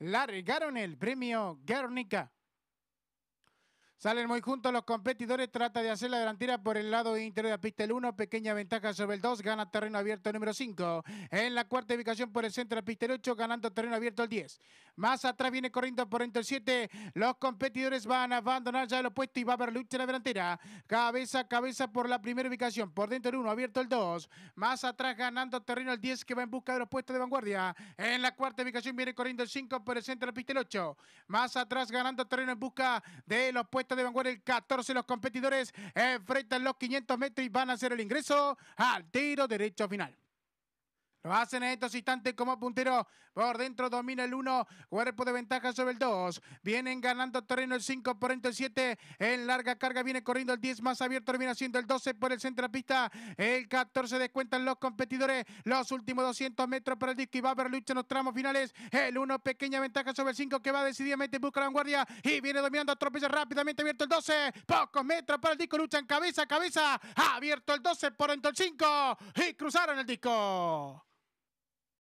largaron el premio Guernica. Salen muy juntos los competidores, trata de hacer la delantera por el lado interior de la pista el 1, pequeña ventaja sobre el 2, gana terreno abierto el número 5. En la cuarta ubicación por el centro de la pista el 8, ganando terreno abierto el 10. Más atrás viene corriendo por el 7, los competidores van a abandonar ya el opuesto y va a haber lucha en la delantera. Cabeza a cabeza por la primera ubicación, por dentro el 1, abierto el 2. Más atrás ganando terreno el 10 que va en busca de los puestos de vanguardia. En la cuarta ubicación viene corriendo el 5 por el centro de la pista el 8. Más atrás ganando terreno en busca de los puestos de vanguardia el 14. Los competidores enfrentan eh, los 500 metros y van a hacer el ingreso al tiro derecho final. Lo hacen en estos instantes como puntero. Por dentro domina el 1. Cuerpo de ventaja sobre el 2. Vienen ganando terreno el 5 por el 7. En larga carga viene corriendo el 10 más abierto. Termina siendo el 12 por el centro de pista. El 14 descuentan los competidores. Los últimos 200 metros para el disco y va a haber lucha en los tramos finales. El 1 pequeña ventaja sobre el 5 que va decididamente busca la vanguardia. Y viene dominando. Tropieza rápidamente abierto el 12. Pocos metros para el disco. Luchan cabeza a cabeza. Abierto el 12 por el 5. Y cruzaron el disco.